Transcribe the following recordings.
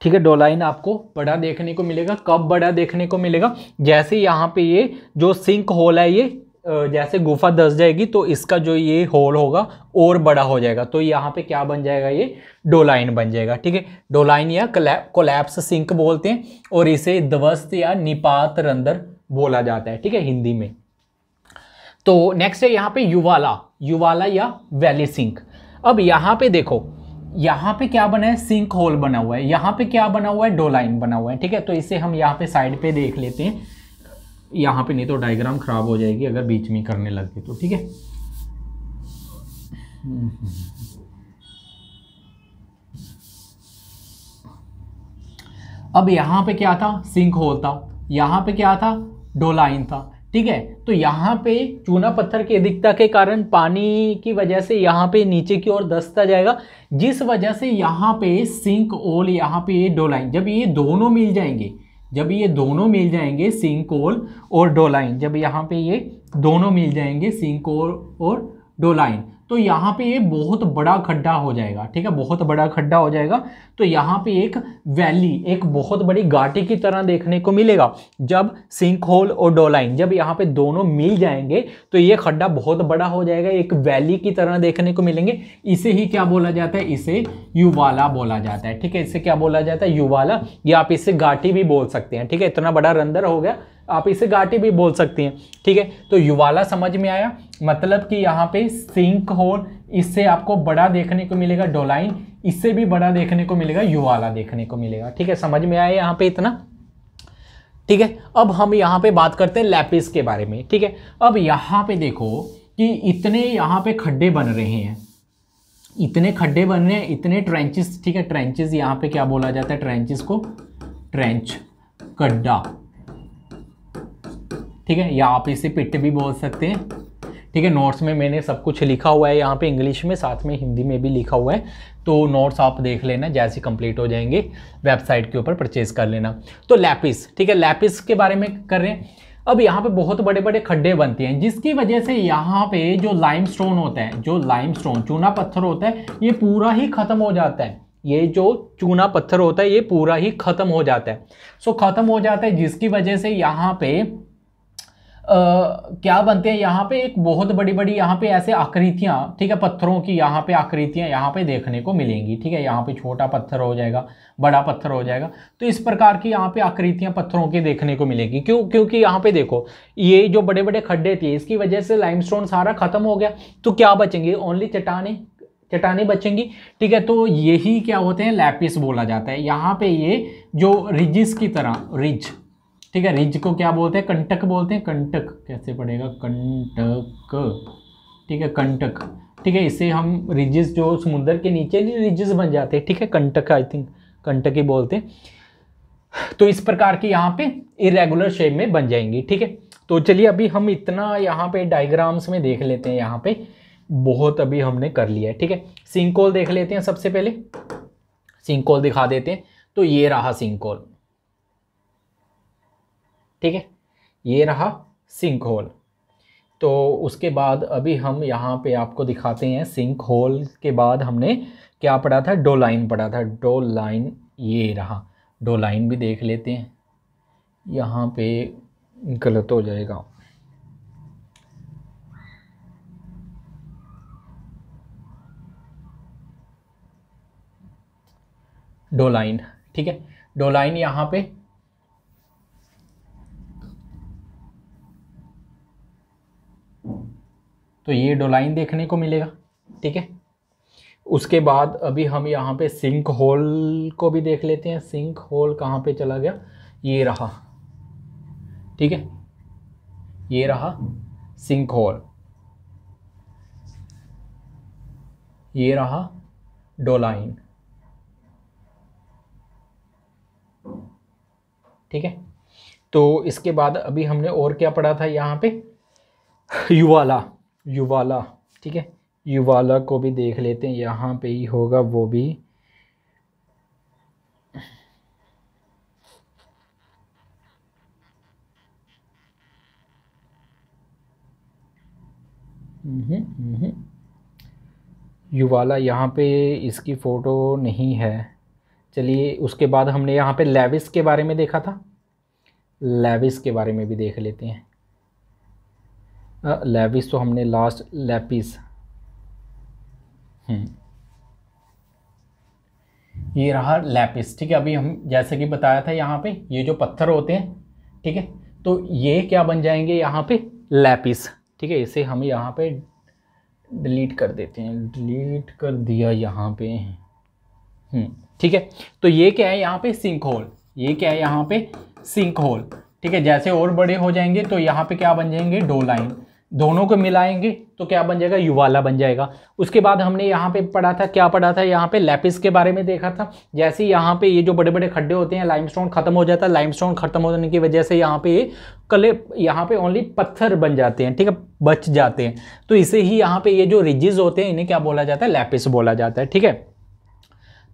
ठीक है डोलाइन आपको बड़ा देखने को मिलेगा कब बड़ा देखने को मिलेगा जैसे यहाँ पे ये जो सिंक होल है ये जैसे गुफा दस जाएगी तो इसका जो ये होल होगा और बड़ा हो जाएगा तो यहाँ पे क्या बन जाएगा ये डोलाइन बन जाएगा ठीक है डोलाइन या कोलैप्स सिंक बोलते हैं और इसे ध्वस्त या निपात रंदर बोला जाता है ठीक है हिंदी में तो नेक्स्ट है यहाँ पे युवाला युवाला या वैली सिंक अब यहाँ पे देखो यहाँ पे क्या बना है सिंक होल बना हुआ है यहाँ पे क्या बना हुआ है डोलाइन बना हुआ है ठीक है तो इसे हम यहाँ पे साइड पे देख लेते हैं यहाँ पे नहीं तो डायग्राम ख़राब हो जाएगी अगर बीच में करने लग गए तो ठीक है अब यहाँ पे क्या था सिंक होल था यहाँ पे क्या था डोलाइन था ठीक है तो यहाँ पे चूना पत्थर की अधिकता के कारण पानी की वजह से यहाँ पे नीचे की ओर दसता जाएगा जिस वजह से यहाँ पे सिंक ओल यहाँ पे ये डोलाइन जब ये दोनों मिल जाएंगे जब ये दोनों मिल जाएंगे सिंक ओल और डोलाइन जब यहाँ पे ये दोनों मिल जाएंगे सिंक ओल और डोलाइन तो यहाँ पे ये बहुत बड़ा खड्डा हो जाएगा ठीक है बहुत बड़ा खड्डा हो जाएगा तो यहाँ पे एक वैली एक बहुत बड़ी घाटी की तरह देखने को मिलेगा जब सिंक होल और डोलाइन जब यहाँ पे दोनों मिल जाएंगे तो ये खड्डा बहुत बड़ा हो जाएगा एक वैली की तरह देखने को मिलेंगे इसे ही क्या बोला जाता है इसे युवाला बोला जाता है ठीक है इसे क्या बोला जाता है युवाला या आप इसे घाटी भी बोल सकते हैं ठीक है इतना बड़ा रंदर हो गया आप इसे घाटी भी बोल सकती हैं ठीक है तो युवाला समझ में आया मतलब कि यहाँ पे सिंक होल इससे आपको बड़ा देखने को मिलेगा डोलाइन इससे भी बड़ा देखने को मिलेगा यू वाला देखने को मिलेगा ठीक है समझ में आया यहाँ पे इतना ठीक है अब हम यहाँ पे बात करते हैं लैपिस के बारे में ठीक है अब यहाँ पे देखो कि इतने यहाँ पे खड्डे बन रहे हैं इतने खड्डे बन रहे हैं इतने ट्रेंचेस ठीक है ट्रेंचेस यहाँ पे क्या बोला जाता है ट्रेंचेस को ट्रेंच खड्डा ठीक है या आप इसे पिट भी बोल सकते हैं ठीक है नोट्स में मैंने सब कुछ लिखा हुआ है यहाँ पे इंग्लिश में साथ में हिंदी में भी लिखा हुआ है तो नोट्स आप देख लेना जैसे कंप्लीट हो जाएंगे वेबसाइट के ऊपर परचेज कर लेना तो लैपिस ठीक है लैपिस के बारे में कर रहे हैं अब यहाँ पे बहुत बड़े बड़े खड्डे बनते हैं जिसकी वजह से यहाँ पे जो लाइम स्टोन होता है जो लाइम स्टोन चूना पत्थर होता है ये पूरा ही ख़त्म हो जाता है ये जो चूना पत्थर होता है ये पूरा ही ख़त्म हो जाता है सो ख़त्म हो जाता है जिसकी वजह से यहाँ पे क्या बनते हैं यहाँ पे एक बहुत बड़ी बड़ी यहाँ पे ऐसे आकृतियाँ ठीक है पत्थरों की यहाँ पे आकृतियाँ यहाँ पे देखने को मिलेंगी ठीक है यहाँ पे छोटा पत्थर हो जाएगा बड़ा पत्थर हो जाएगा तो इस प्रकार की यहाँ पे आकृतियाँ पत्थरों की देखने को मिलेंगी क्यों क्योंकि यहाँ पे देखो ये जो बड़े बड़े खड्डे थे इसकी वजह से लाइम सारा खत्म हो गया तो क्या बचेंगे ओनली चट्टाने चट्टाने बचेंगी ठीक है तो यही क्या होते हैं लैपिस बोला जाता है यहाँ पे ये जो रिजिस की तरह रिज ठीक है रिज को क्या बोलते हैं कंटक बोलते हैं कंटक कैसे पड़ेगा कंटक ठीक है कंटक ठीक है इसे हम रिजिस जो समुद्र के नीचे नहीं रिजिस बन जाते हैं ठीक है कंटक आई थिंक कंटक ही बोलते हैं तो इस प्रकार की यहाँ पे इरेगुलर शेप में बन जाएंगी ठीक है तो चलिए अभी हम इतना यहाँ पे डायग्राम्स में देख लेते हैं यहाँ पे बहुत अभी हमने कर लिया है ठीक है सिंकोल देख लेते हैं सबसे पहले सिंकोल दिखा देते हैं तो ये रहा सिंकोल ठीक है ये रहा सिंक होल तो उसके बाद अभी हम यहाँ पे आपको दिखाते हैं सिंक होल के बाद हमने क्या पढ़ा था डो लाइन पढ़ा था डो लाइन ये रहा डो लाइन भी देख लेते हैं यहाँ पे गलत हो जाएगा डो लाइन ठीक है डो लाइन यहाँ पे तो ये डोलाइन देखने को मिलेगा ठीक है उसके बाद अभी हम यहाँ पे सिंक होल को भी देख लेते हैं सिंक होल कहाँ पे चला गया ये रहा ठीक है ये रहा सिंक होल ये रहा डोलाइन ठीक है तो इसके बाद अभी हमने और क्या पढ़ा था यहाँ पे युवाला युवाला ठीक है युवाला को भी देख लेते हैं यहाँ पे ही होगा वो भी हम्म, हम्म। युवाला यहाँ पे इसकी फ़ोटो नहीं है चलिए उसके बाद हमने यहाँ पे लेविस के बारे में देखा था लेविस के बारे में भी देख लेते हैं लेविस तो हमने लास्ट लेपिस हम्म। ये रहा लेपिस ठीक है अभी हम जैसे कि बताया था यहाँ पे ये जो पत्थर होते हैं ठीक है तो ये क्या बन जाएंगे यहाँ पे लेपिस ठीक है इसे हम यहाँ पे डिलीट कर देते हैं डिलीट कर दिया यहाँ पे हम्म, ठीक है तो ये क्या है यहाँ पे सिंक होल ये क्या है यहाँ पे सिंक होल ठीक है जैसे और बड़े हो जाएंगे तो यहाँ पे क्या बन जाएंगे डो लाइन दोनों को मिलाएंगे तो क्या बन जाएगा युवाला बन जाएगा उसके बाद हमने यहाँ पे पढ़ा था क्या पढ़ा था यहाँ पे लैपिस के बारे में देखा था जैसे यहाँ पे ये जो बड़े बड़े खड्डे होते हैं लाइमस्टोन खत्म हो जाता है लाइमस्टोन खत्म होने की वजह से यहाँ पे ये कले यहाँ पे ओनली पत्थर बन जाते हैं ठीक है बच जाते हैं तो इसे ही यहाँ पे ये जो रिजिज होते हैं इन्हें क्या बोला जाता है लेपिस बोला जाता है ठीक है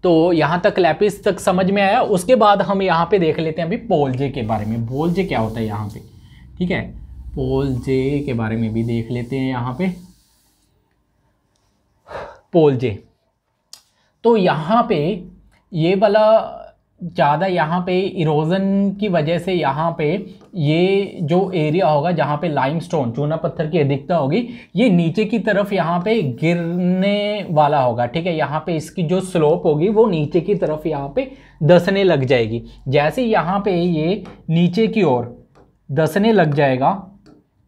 तो यहाँ तक लैपिस तक समझ में आया उसके बाद हम यहाँ पे देख लेते हैं अभी पोलजे के बारे में बोलजे क्या होता है यहाँ पे ठीक है पोल जे के बारे में भी देख लेते हैं यहाँ पे पोल जे तो यहाँ पे ये वाला ज़्यादा यहाँ पे इरोज़न की वजह से यहाँ पे ये जो एरिया होगा जहाँ पे लाइमस्टोन चूना पत्थर की अधिकता होगी ये नीचे की तरफ यहाँ पे गिरने वाला होगा ठीक है यहाँ पे इसकी जो स्लोप होगी वो नीचे की तरफ यहाँ पे दसने लग जाएगी जैसे यहाँ पे ये नीचे की ओर दसने लग जाएगा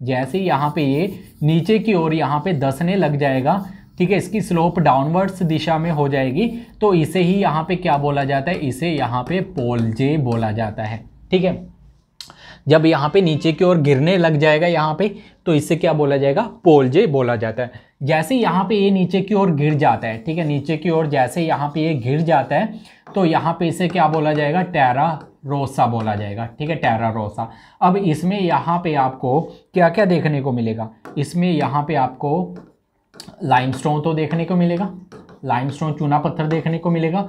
जैसे यहाँ पे ये नीचे की ओर यहाँ पे दसने लग जाएगा ठीक है इसकी स्लोप डाउनवर्ड्स दिशा में हो जाएगी तो इसे ही यहाँ पे क्या बोला जाता है इसे यहाँ पे पोल जे बोला जाता है ठीक है जब यहाँ पे नीचे की ओर गिरने लग जाएगा यहाँ पे तो इसे क्या बोला जाएगा पोल जे बोला जाता है जैसे यहाँ पे ये नीचे की ओर गिर जाता है ठीक है नीचे की ओर जैसे यहाँ पे ये गिर जाता है तो यहाँ पे इसे क्या बोला जाएगा टेरा रोसा बोला जाएगा ठीक है टेरा रोसा अब इसमें यहाँ पे आपको क्या क्या देखने को मिलेगा इसमें यहाँ पे आपको लाइमस्टोन तो देखने को मिलेगा लाइमस्टोन चूना पत्थर देखने को मिलेगा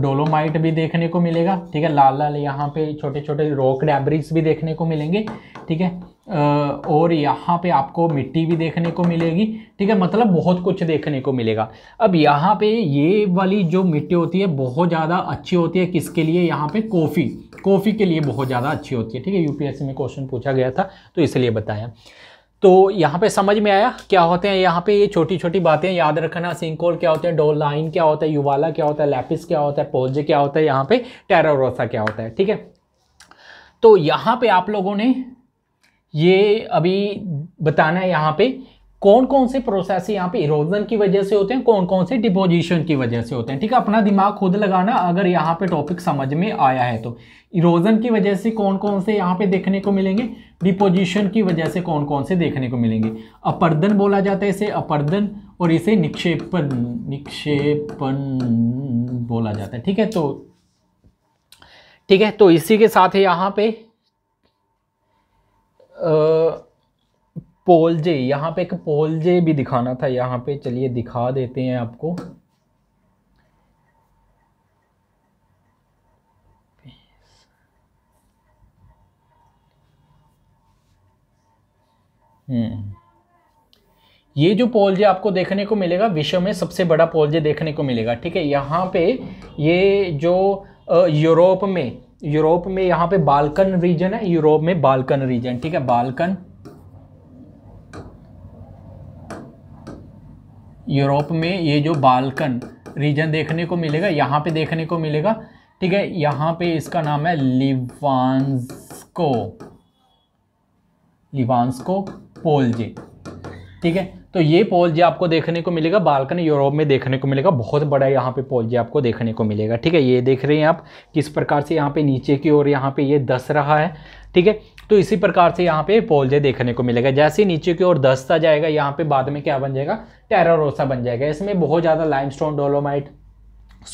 डोलोमाइट भी देखने को मिलेगा ठीक है लाल लाल यहाँ पे छोटे छोटे रॉक डैबरीज भी देखने को मिलेंगे ठीक है और यहाँ पे आपको मिट्टी भी देखने को मिलेगी ठीक है मतलब बहुत कुछ देखने को मिलेगा अब यहाँ पे ये वाली जो मिट्टी होती है बहुत ज़्यादा अच्छी होती है किसके लिए यहाँ पे कॉफ़ी कॉफ़ी के लिए बहुत ज़्यादा अच्छी होती है ठीक है यूपीएससी में क्वेश्चन पूछा गया था तो इसलिए बताया तो यहाँ पे समझ में आया क्या होते हैं यहाँ पे ये छोटी छोटी बातें याद रखना सिंकोल क्या होते हैं डोल लाइन क्या होता है युवाला क्या होता है लैपिस क्या होता है पोलजे क्या होता है यहाँ पे टेरारोसा क्या होता है ठीक है तो यहाँ पे आप लोगों ने ये अभी बताना है यहाँ पे कौन कौन से प्रोसेस यहाँ पे इरोजन की वजह से होते हैं कौन कौन से डिपोजिशन की वजह से होते हैं ठीक है अपना दिमाग खुद लगाना अगर यहाँ पे टॉपिक समझ में आया है तो इरोजन की वजह से कौन कौन से यहाँ पे देखने को मिलेंगे डिपोजिशन की वजह से कौन कौन से देखने को मिलेंगे अपर्दन बोला जाता है इसे अपर्दन और इसे निक्षेपण निक्षेपन बोला जाता है ठीक है तो ठीक है तो इसी के साथ है यहाँ पे पोल जे यहाँ पे एक पोल जे भी दिखाना था यहाँ पे चलिए दिखा देते हैं आपको हम्म। ये जो पोलजे आपको देखने को मिलेगा विश्व में सबसे बड़ा पोलजे देखने को मिलेगा ठीक है यहाँ पे ये जो यूरोप में यूरोप में यहां पे बालकन रीजन है यूरोप में बालकन रीजन ठीक है बालकन यूरोप में ये जो बालकन रीजन देखने को मिलेगा यहां पे देखने को मिलेगा ठीक है यहां पे इसका नाम है लिवानस्को लिवानस्को पोलजे ठीक है तो ये पोल जी आपको देखने को मिलेगा बालकन यूरोप में देखने को मिलेगा बहुत बड़ा यहाँ पे पोल जी आपको देखने को मिलेगा ठीक है ये देख रहे हैं आप किस प्रकार से यहाँ पे नीचे की ओर यहाँ पे ये दस रहा है ठीक है तो इसी प्रकार से यहाँ पे पोल जे देखने को मिलेगा जैसे नीचे की ओर दसता जाएगा यहाँ पे बाद में क्या बन जाएगा टेरारोसा बन जाएगा इसमें बहुत ज़्यादा लाइमस्टोन डोलोमाइट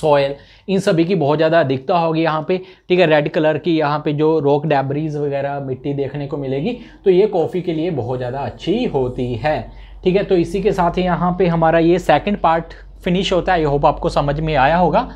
सॉयल इन सभी की बहुत ज़्यादा अधिकता होगी यहाँ पे ठीक है रेड कलर की यहाँ पे जो रॉक डैबरीज वगैरह मिट्टी देखने को मिलेगी तो ये कॉफ़ी के लिए बहुत ज़्यादा अच्छी होती है ठीक है तो इसी के साथ यहाँ पे हमारा ये सेकंड पार्ट फिनिश होता है आई होप आपको समझ में आया होगा